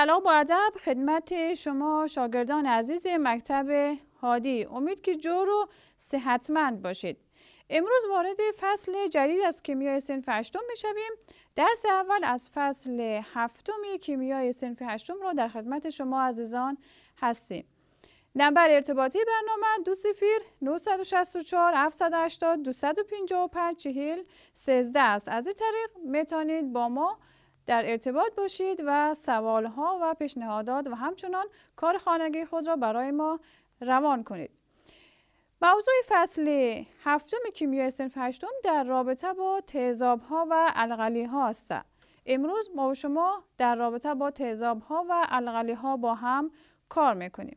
سلام و ادب خدمت شما شاگردان عزیز مکتب هادی امید که جور و صحتمند باشید امروز وارد فصل جدید از کیمیای سنف هشتم میشویم درس اول از فصل هفتم کیمیای سنف هشتم رو در خدمت شما عزیزان هستیم نمبر ارتباطی برنامه دو سفیر 964 780 255 چهل 13 است از این طریق میتونید با ما در ارتباط باشید و سوال ها و پیشنهادات و همچنان کار خانگی خود را برای ما روان کنید. موضوع فصل هفتم کیمیای سنف هشتم در رابطه با تیزاب ها و الغلی ها است. امروز ما و شما در رابطه با تیزاب ها و الغلی ها با هم کار میکنیم.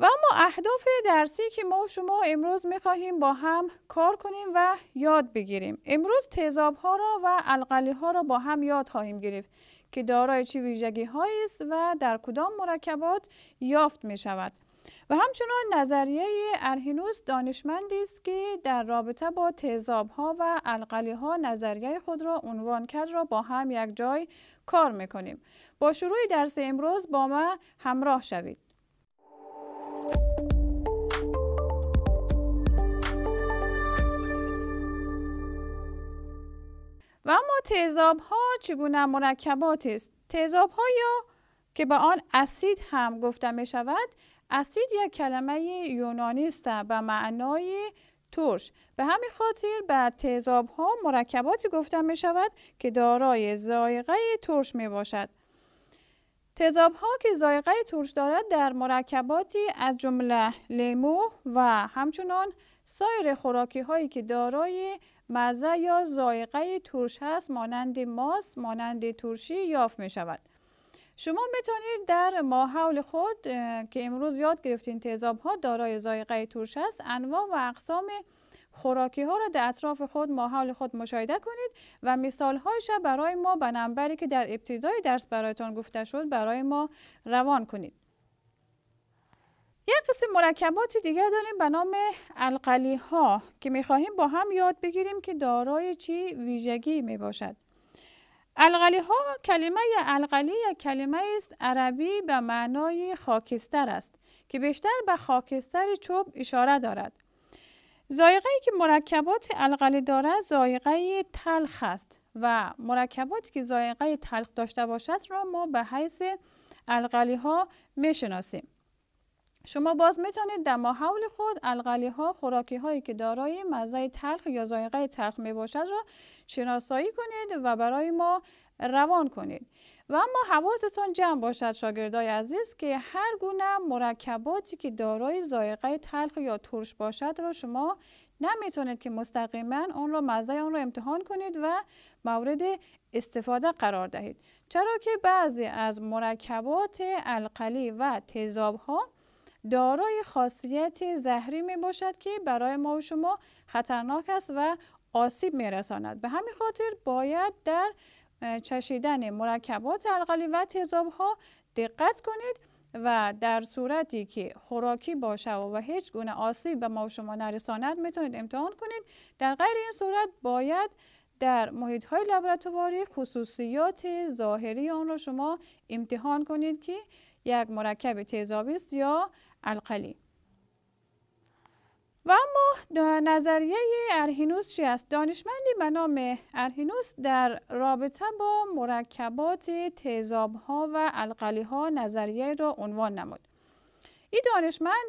و اما اهداف درسی که ما و شما امروز میخواهیم با هم کار کنیم و یاد بگیریم امروز تیزاب ها را و القلی ها را با هم یاد خواهیم گرفت که دارای چه ویژگی هایی است و در کدام مرکبات یافت می شود و همچنان نظریه ارهینوس دانشمندی است که در رابطه با تیزاب ها و القلی ها نظریه خود را عنوان کرد را با هم یک جای کار میکنیم با شروع درس امروز با ما همراه شوید و اما تیزاب ها چگونه مرکبات است تیزاب ها یا که به آن اسید هم گفته می شود اسید یک کلمه یونانی است و معنای ترش به همین خاطر به تیزاب ها مرکباتی گفته می شود که دارای زایقه ترش می باشد ها که زایقه ترش دارد در مرکباتی از جمله لیمو و همچنان سایر خوراکی هایی که دارای مزه یا زایقه ترش هست مانند ماس، مانند ترشی یافت می شود شما میتونید در ماحول خود که امروز یاد گرفتین تیزاب ها دارای زایقه ترش هست انواع و اقسام خوراکی ها را در اطراف خود ماحول خود مشاهده کنید و مثال هایش برای ما به نمبری که در ابتدای درس برایتان گفته شد برای ما روان کنید یک قسم مرکبات دیگه داریم به نام القلی ها که میخواهیم با هم یاد بگیریم که دارای چی ویژگی می باشد. ها کلمه القلی یا کلمه است عربی به معنای خاکستر است که بیشتر به خاکستر چوب اشاره دارد. زایقه ای که مرکبات القلی دارد زایقه تلخ است و مرکباتی که زایقه تلخ داشته باشد را ما به حیث القلی ها میشناسیم. شما باز میتونید در ماحول خود القلی ها خوراکی هایی که دارای مزه تلخ یا ذائقه تلخ میباشد باشد را شناسایی کنید و برای ما روان کنید و اما حواستون جمع باشد شاگردای عزیز که هر گونه مرکباتی که دارای ذائقه تلخ یا ترش باشد را شما نمیتونید که مستقیما اون را مزه اون را امتحان کنید و مورد استفاده قرار دهید چرا که بعضی از مرکبات القلی و تیزاب ها دارای خاصیت زهری می باشد که برای ما و شما خطرناک است و آسیب می رساند. به همین خاطر باید در چشیدن مرکبات القلی و تیزاب ها دقت کنید و در صورتی که خوراکی باشه و هیچ گونه آسیب به ما و شما نرساند میتونید امتحان کنید در غیر این صورت باید در محیط های لبراتواری خصوصیات ظاهری آن را شما امتحان کنید که یک مرکب تیزابی است یا القلی و اما نظریه ارهینوس چی است؟ دانشمندی به نام ارهینوس در رابطه با مرکبات تیزاب ها و القلی ها نظریه را عنوان نمود. این دانشمند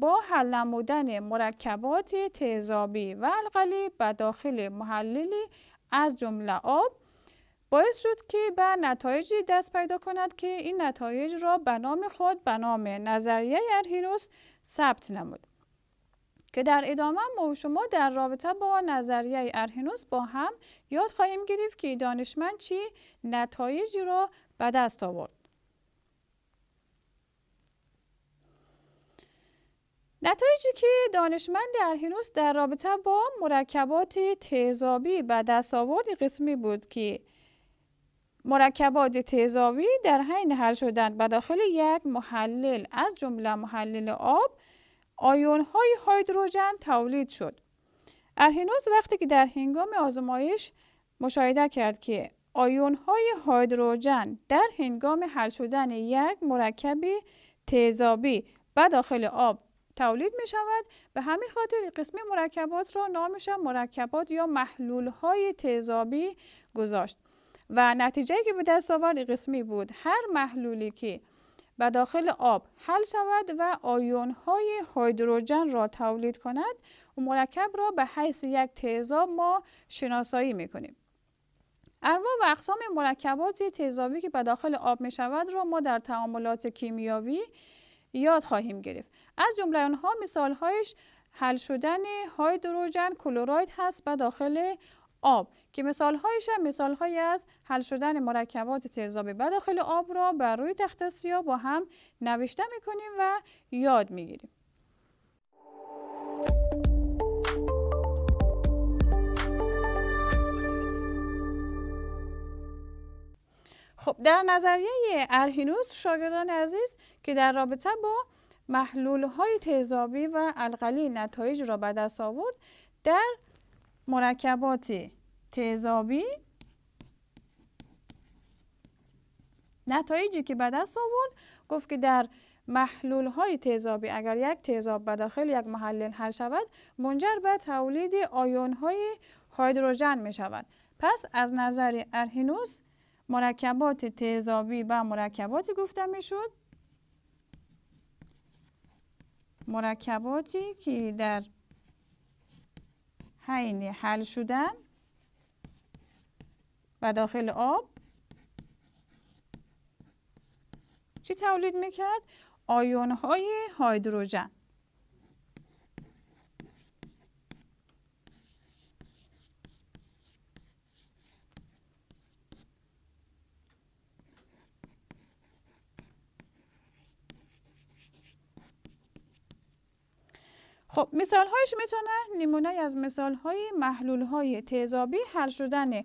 با حل نمودن مرکبات تیزابی و القلی به داخل محللی از جمله آب باعث شد که به نتایجی دست پیدا کند که این نتایج را به نام خود به نام نظریه ارهیروس ثبت نمود که در ادامه ما و شما در رابطه با نظریه ارهینوس با هم یاد خواهیم گرفت که دانشمند چی نتایجی را به دست آورد نتایجی که دانشمند ارهینوس در رابطه با مرکبات تیزابی به دست آورد قسمی بود که مرکبات تیزاوی در حین حل شدن به داخل یک محلل از جمله محلل آب آیون های هیدروژن تولید شد. ارهنوز وقتی که در هنگام آزمایش مشاهده کرد که آیون های هیدروژن در هنگام حل شدن یک مرکب تیزابی به داخل آب تولید می شود به همین خاطر قسم مرکبات را نامش مرکبات یا محلول های تیزابی گذاشت. و نتیجه که به دست آورد قسمی بود هر محلولی که به داخل آب حل شود و آیون های هیدروژن را تولید کند و مرکب را به حیث یک تیزاب ما شناسایی می انواع و اقسام مرکبات تیزابی که به داخل آب می شود را ما در تعاملات کیمیاوی یاد خواهیم گرفت. از جمله آنها هایش حل شدن هیدروژن کلوراید هست به داخل آب که مثالهایش هم مثالهایی از حل شدن مرکبات به داخل آب را بر روی تخت سیاه با هم نوشته میکنیم و یاد میگیریم. خب در نظریه ارهینوس شاگردان عزیز که در رابطه با محلول های تیزابی و القلی نتایج را به دست آورد در مرکبات تیزابی نتایجی که به دست آورد گفت که در محلول های تیزابی اگر یک تیزاب به داخل یک محلل حل شود منجر به تولید آیون های هیدروژن می شود پس از نظر ارهینوس مرکبات تیزابی به مرکباتی گفته می شود مرکباتی که در حین حل شدن و داخل آب چی تولید میکرد؟ آیون های هایدروژن خب مثال هایش میتونه نمونه از مثال های محلول های تیزابی حل شدن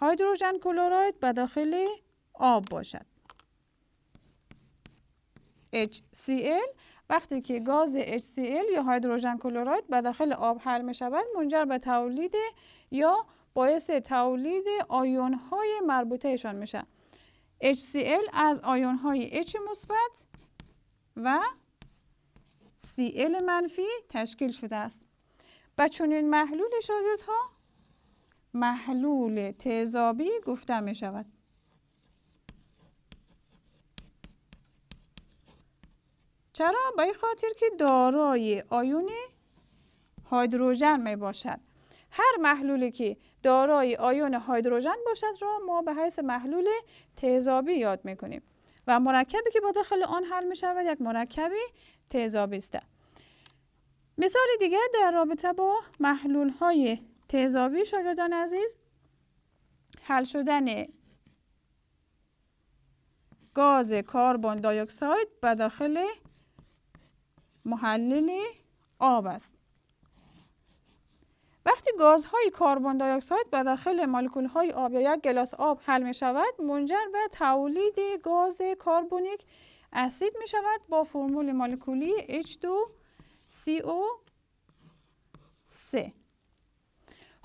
هایدروژن کلوراید به داخل آب باشد. HCl وقتی که گاز HCl یا هایدروژن کلوراید به داخل آب حل می شود منجر به تولید یا باعث تولید آیون های مربوطه می شود. HCl از آیون های H مثبت و Cl منفی تشکیل شده است. و چنین محلول ها محلول تیزابی گفته می شود. چرا؟ به خاطر که دارای آیون هایدروژن می باشد. هر محلولی که دارای آیون هایدروژن باشد را ما به حیث محلول تیزابی یاد می کنیم. و مرکبی که با داخل آن حل می شود یک مرکبی تیزابی است. مثال دیگه در رابطه با محلول های تزاوی شاگردان عزیز حل شدن گاز کاربون دی به داخل محلل آب است وقتی گازهای کاربون دی به داخل مالکول های آب یا یک گلاس آب حل می شود منجر به تولید گاز کاربونیک اسید می شود با فرمول مولکولی H2CO3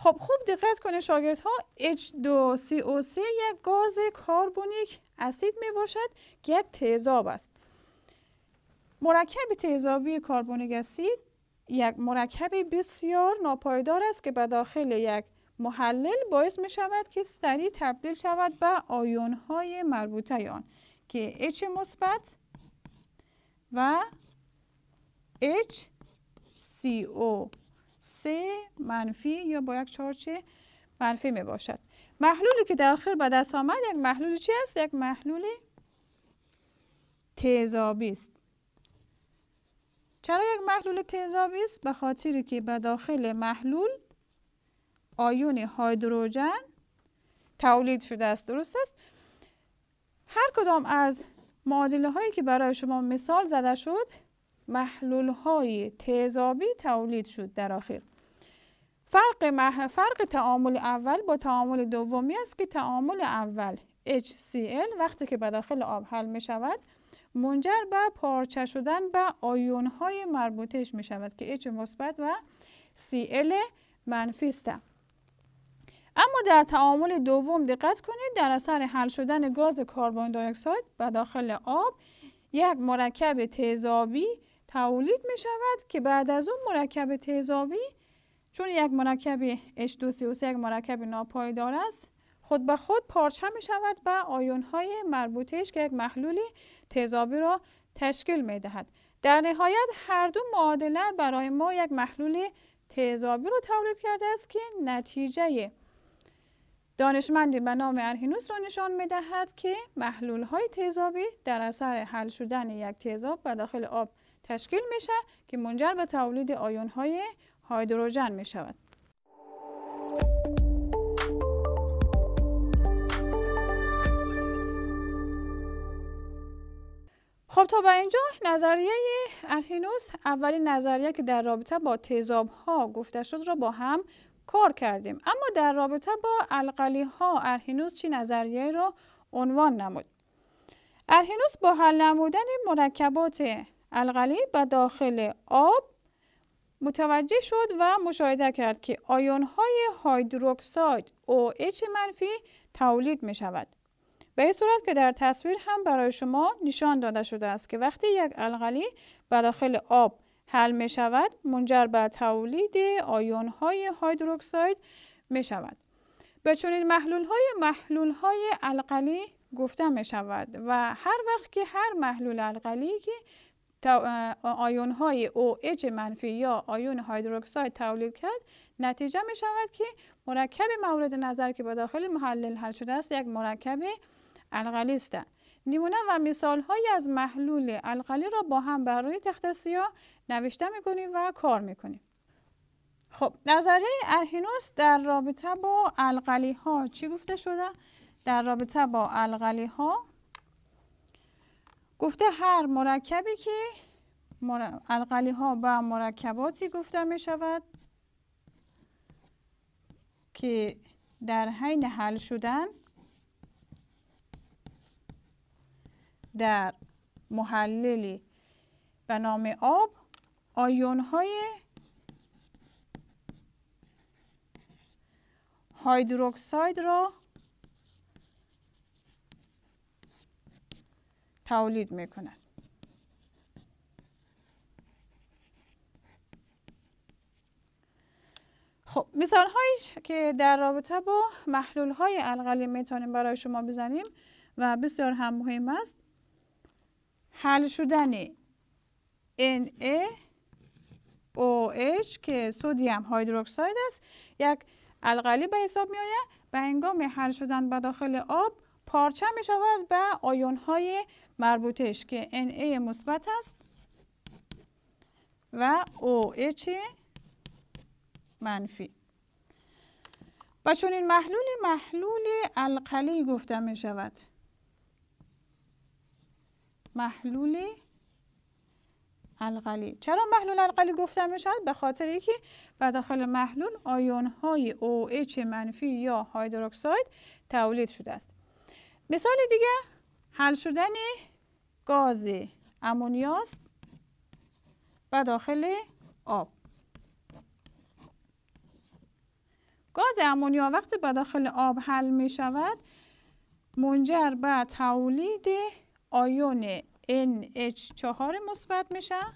خب خوب دقت کنه شاگرد ها H2CO3 یک گاز کاربونیک اسید می باشد که یک تیزاب است مرکب تیزابی کاربونیک اسید یک مرکب بسیار ناپایدار است که به داخل یک محلل باعث می شود که سریع تبدیل شود به آیون های مربوطه آن که H مثبت و HCO سه منفی یا با یک چارچه منفی می باشد محلولی که داخل به دست آمد یک محلول چی است؟ یک محلول تیزابی است چرا یک محلول تیزابی است؟ به خاطر که به داخل محلول آیون هایدروژن تولید شده است درست است هر کدام از معادله هایی که برای شما مثال زده شد محلول های تیزابی تولید شد در آخر فرق, مح... فرق تعامل اول با تعامل دومی است که تعامل اول HCl وقتی که به داخل آب حل می شود منجر به پارچه شدن به آیون های مربوطش می شود که H مثبت و Cl منفی است. اما در تعامل دوم دقت کنید در اثر حل شدن گاز کربن دی به داخل آب یک مرکب تیزابی تولید می شود که بعد از اون مرکب تیزابی چون یک مرکب H2CO3 یک مرکب ناپایدار است خود به خود پارچه می شود و آیون های مربوطش که یک محلول تیزابی را تشکیل می دهد. در نهایت هر دو معادله برای ما یک محلول تیزابی را تولید کرده است که نتیجه دانشمندی به نام ارهینوس را نشان می دهد که محلول های تیزابی در اثر حل شدن یک تیزاب به داخل آب تشکیل میشه که منجر به تولید آیون های هایدروژن می شود. خب تا به اینجا نظریه ارهینوس اولین نظریه که در رابطه با تیزاب ها گفته شد را با هم کار کردیم اما در رابطه با القلی ها ارهینوس چی نظریه را عنوان نمود ارهینوس با حل نمودن مرکبات القلی به داخل آب متوجه شد و مشاهده کرد که آیون های هایدروکساید اچ منفی تولید می شود. به این صورت که در تصویر هم برای شما نشان داده شده است که وقتی یک القلی به داخل آب حل می شود منجر به تولید آیون های هایدروکساید می شود. به چنین محلول های محلول های القلی گفته می شود و هر وقت که هر محلول القلی که آیون های اج منفی یا آیون هایدروکساید تولید کرد نتیجه می شود که مرکب مورد نظر که با داخل محلل حل شده است یک مرکب القلی است نمونه و مثال های از محلول القلی را با هم بر روی تخت سیاه نوشته می کنیم و کار می کنیم خب نظریه ارهینوس در رابطه با القلی ها چی گفته شده در رابطه با القلی ها گفته هر مرکبی که القلی ها به مرکباتی گفته می شود که در حین حل شدن در محللی به نام آب آیون های هایدروکساید را تولید میکند خب مثال هایی که در رابطه با محلول های القلی میتونیم برای شما بزنیم و بسیار هم مهم است حل شدن NaOH که سودیم هایدروکساید است یک القلی به حساب می آید به هنگام حل شدن به داخل آب پارچه می شود به آیون های مربوطش که Na مثبت است و OH منفی و چون این محلول محلول القلی گفته می شود محلول القلی چرا محلول القلی گفته می شود؟ به خاطر اینکه به داخل محلول آیون های OH منفی یا هایدروکساید تولید شده است مثال دیگه حل شدن گاز امونیاست و داخل آب گاز امونیا وقتی به داخل آب حل می شود منجر به تولید آیون NH4 مثبت شود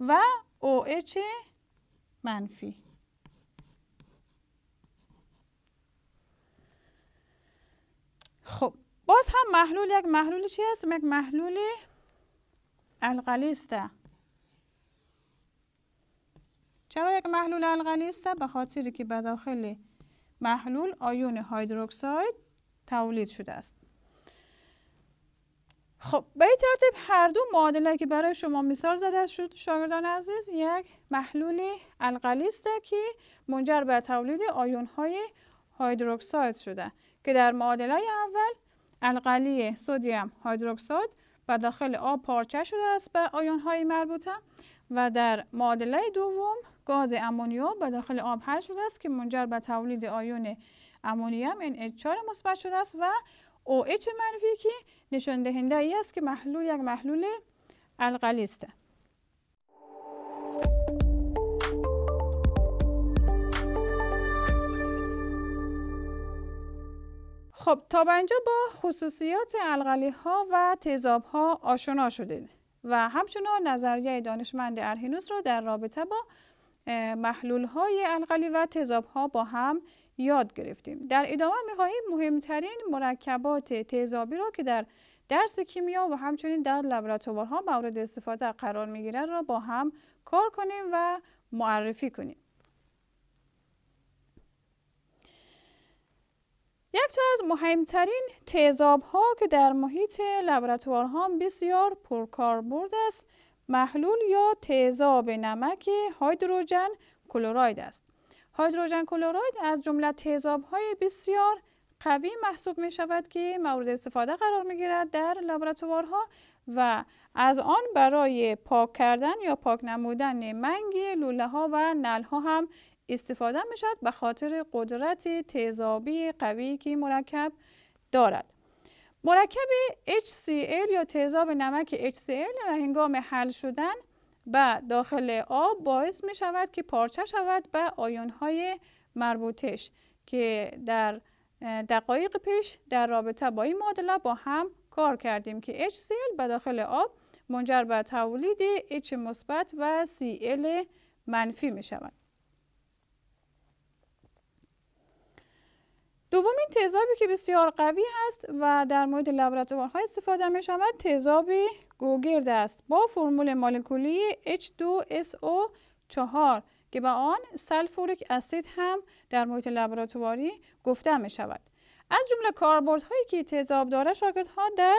و OH منفی خب باز هم محلول یک محلول چی هست؟ یک محلول القلی چرا یک محلول القلی به خاطر که به داخل محلول آیون هایدروکساید تولید شده است خب به این ترتیب هر دو معادله که برای شما مثال زده شد شاگردان عزیز یک محلول القلی است که منجر به تولید آیون های هیدروکساید شده که در معادله اول القلی سدیم هیدروکساید و داخل آب پارچه شده است به آیون های مربوطه و در معادله دوم گاز امونیا به داخل آب حل شده است که منجر به تولید آیون امونیم NH4 مثبت شده است و OH منفی که نشان دهنده ای است که محلول یک محلول القلی است خب تا به اینجا با خصوصیات القلی ها و تیزاب ها آشنا شدید و همچنان نظریه دانشمند ارهینوس را در رابطه با محلول های القلی و تیزاب ها با هم یاد گرفتیم در ادامه میخواهیم مهمترین مرکبات تیزابی را که در درس کیمیا و همچنین در لبراتوارها مورد استفاده قرار گیرن را با هم کار کنیم و معرفی کنیم یک تا از مهمترین تیزاب ها که در محیط لبراتوارها بسیار پرکاربرد است محلول یا تیزاب نمک هایدروژن کلوراید است هایدروژن کلراید از جمله های بسیار قوی محسوب می شود که مورد استفاده قرار می گیرد در لابراتوارها و از آن برای پاک کردن یا پاک نمودن منگی لوله ها و نل ها هم استفاده می شود به خاطر قدرت تیزابی قوی که مرکب دارد. مرکب HCl یا تیزاب نمک HCl هنگام حل شدن و داخل آب باعث می شود که پارچه شود به آیون های مربوطش که در دقایق پیش در رابطه با این معادله با هم کار کردیم که HCl به داخل آب منجر به تولید H مثبت و Cl منفی می شود. دومین تیزابی که بسیار قوی هست و در مورد های استفاده می شود تیزاب گوگرد است با فرمول مولکولی H2SO4 که به آن سلفوریک اسید هم در محیط لبراتواری گفته می شود. از جمله هایی که تیزاب داره ها در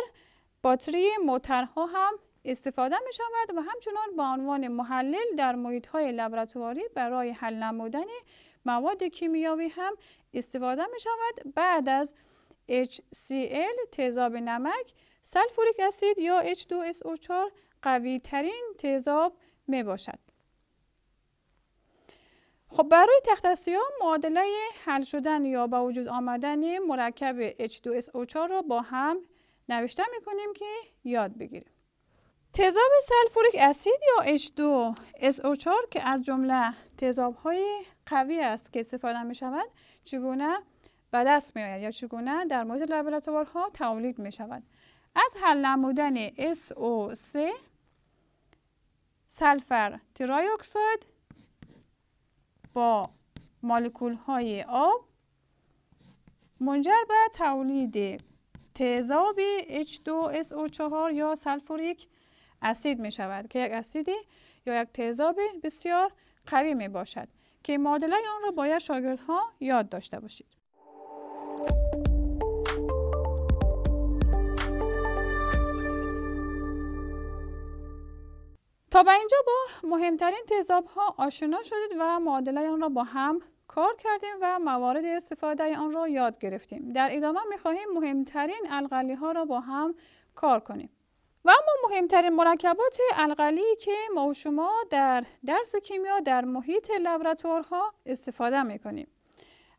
باتری موترها هم استفاده می شود و همچنان به عنوان محلل در محیط های لبراتواری برای حل نمودن مواد کیمیاوی هم استفاده می شود بعد از HCl تیزاب نمک سلفوریک اسید یا H2SO4 قوی ترین تیزاب می باشد. خب برای تخت معادله حل شدن یا با وجود آمدن مرکب H2SO4 را با هم نوشته می کنیم که یاد بگیریم. تیزاب سلفوریک اسید یا H2SO4 که از جمله تیزاب های قوی است که استفاده می شود چگونه به دست می آید یا چگونه در محیط لابراتوارها تولید می شود از حل نمودن SO3 سلفر تیرای اکساید با مالکول های آب منجر به تولید تیزاب H2SO4 یا سلفوریک اسید می شود که یک اسیدی یا یک تیزاب بسیار قوی می باشد که معادله آن را باید شاگردها یاد داشته باشید. تا به اینجا با مهمترین تضاب ها آشنا شدید و معادله آن را با هم کار کردیم و موارد استفاده آن را یاد گرفتیم. در ادامه خواهیم مهمترین القلی ها را با هم کار کنیم. و اما مهمترین مرکبات القلی که ما و شما در درس کیمیا در محیط ها استفاده میکنیم.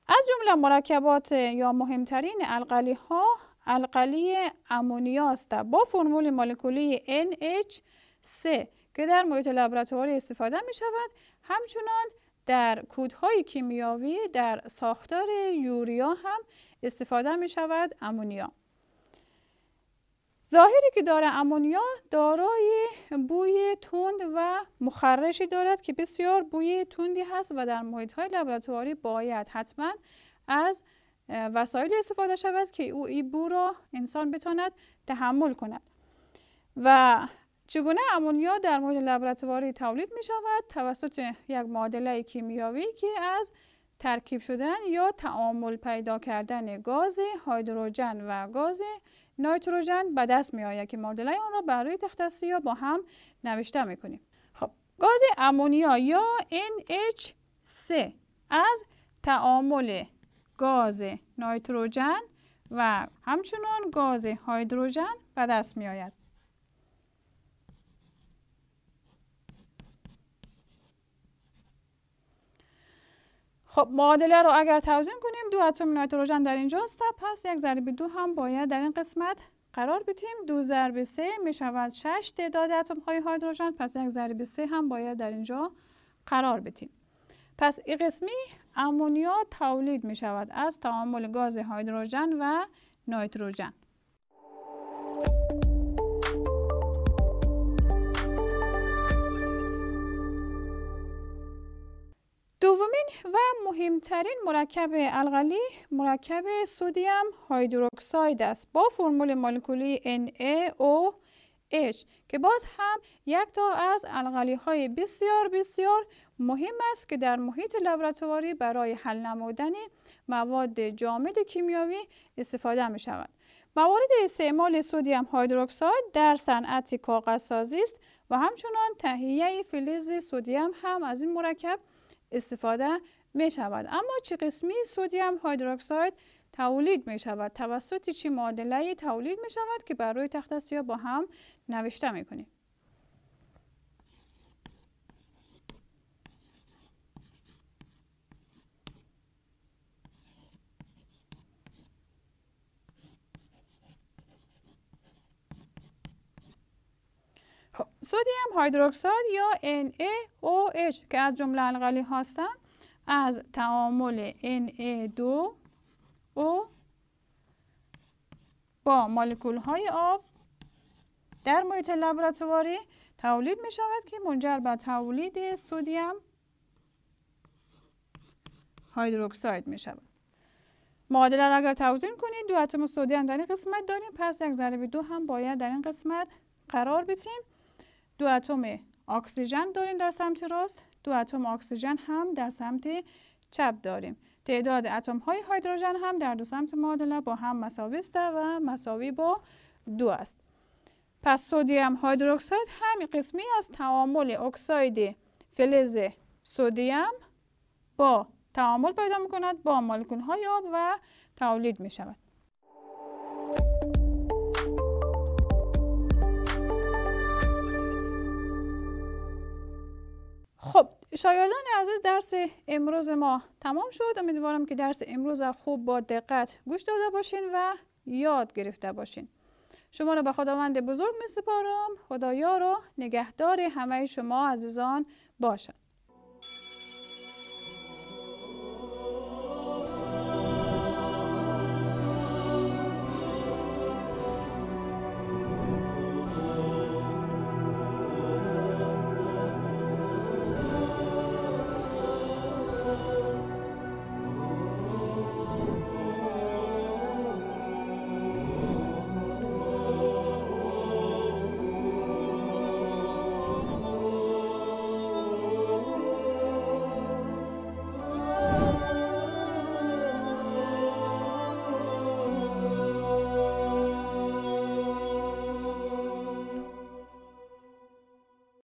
از جمله مرکبات یا مهمترین القلی ها القلی امونیا است با فرمول مولکولی NH3 که در محیط لبراتواری استفاده می شود همچنان در کودهای کیمیاوی در ساختار یوریا هم استفاده می شود امونیا ظاهری که داره امونیا دارای بوی تند و مخرشی دارد که بسیار بوی تندی هست و در محیط های لبراتواری باید حتما از وسایل استفاده شود که او این بو را انسان بتواند تحمل کند و چگونه امونیا در محیط لبراتواری تولید می شود توسط یک معادله کیمیاوی که از ترکیب شدن یا تعامل پیدا کردن گاز هیدروژن و گاز نایتروژن به دست می آید که معادله آن را برای تختصی ها با هم نوشته می کنیم. خب گاز امونیا یا NH3 از تعامل گاز نایتروژن و همچنان گاز هایدروژن به دست می آید. خب معادله رو اگر توزیم کنیم دو اتم نایتروژن در است پس یک ضرب دو هم باید در این قسمت قرار بدیم دو ضرب سه می شود 6 تعداد اتم های هیدروژن پس یک ضرب سه هم باید در اینجا قرار بدیم پس این قسمی امونیا تولید می شود از تعامل گاز هیدروژن و نایتروژن و مهمترین مرکب الغلی مرکب سودیم هایدروکساید است با فرمول مولکولی NaOH که باز هم یک تا از الغلی های بسیار بسیار مهم است که در محیط لبراتواری برای حل نمودن مواد جامد کیمیاوی استفاده می شود. موارد استعمال سودیم هایدروکساید در صنعت کاغذسازی است و همچنان تهیه فلز سودیم هم از این مرکب استفاده می شود اما چه قسمی سودیم هایدروکساید تولید می شود توسط چی معادله تولید می شود که بر روی تخت سیاه با هم نوشته می هایدروکساید یا NaOH که از جمله القلی هستند از تعامل na 2 او با مولکول های آب در محیط لبراتواری تولید می شود که منجر به تولید سودیم هایدروکساید می شود. معادله را اگر توضیح کنید دو اتم سودیم در این قسمت داریم پس یک ضرب دو هم باید در این قسمت قرار بدیم دو اتم اکسیژن داریم در سمت راست دو اتم اکسیژن هم در سمت چپ داریم تعداد اتم های هیدروژن هم در دو سمت معادله با هم مساوی است و مساوی با دو است پس سودیم هیدروکساید هم قسمی از تعامل اکساید فلز سودیم با تعامل پیدا می کند با مولکول های آب و تولید می شود. خب شاگردان عزیز درس امروز ما تمام شد امیدوارم که درس امروز خوب با دقت گوش داده باشین و یاد گرفته باشین شما را به خداوند بزرگ می سپارم خدایا رو نگهدار همه شما عزیزان باشد